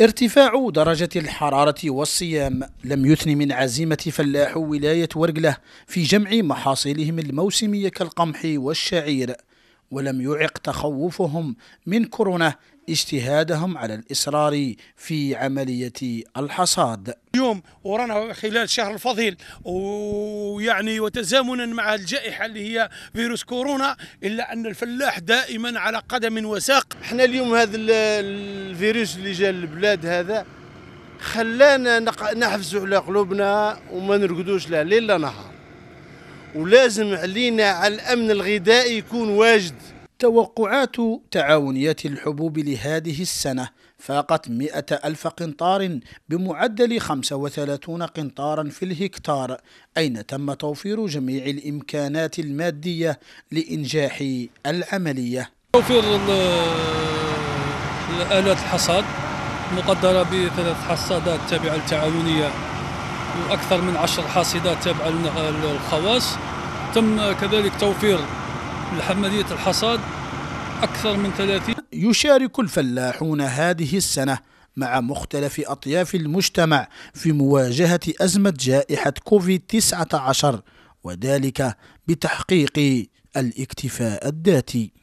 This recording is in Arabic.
ارتفاع درجة الحرارة والصيام لم يثن من عزيمة فلاح ولاية ورقلة في جمع محاصيلهم الموسمية كالقمح والشعير ولم يعق تخوفهم من كورونا اجتهادهم على الإصرار في عملية الحصاد اليوم ورانا خلال شهر الفضيل ويعني وتزامنا مع الجائحة اللي هي فيروس كورونا إلا أن الفلاح دائما على قدم وساق احنا اليوم هذا الفيروس اللي جاء للبلاد هذا خلانا نحفزوا على قلوبنا وما نرقدوش لا ليل لا نهار ولازم علينا على الأمن الغذائي يكون واجد توقعات تعاونيات الحبوب لهذه السنة فاقت مئة ألف قنطار بمعدل 35 قنطارا في الهكتار أين تم توفير جميع الإمكانات المادية لإنجاح العملية توفير الآلات الحصاد مقدرة بثلاث حصادات تابعة للتعاونية واكثر من عشر حاصدات تابعه للخواص تم كذلك توفير لحمليه الحصاد اكثر من 30 يشارك الفلاحون هذه السنه مع مختلف اطياف المجتمع في مواجهه ازمه جائحه كوفيد 19 وذلك بتحقيق الاكتفاء الذاتي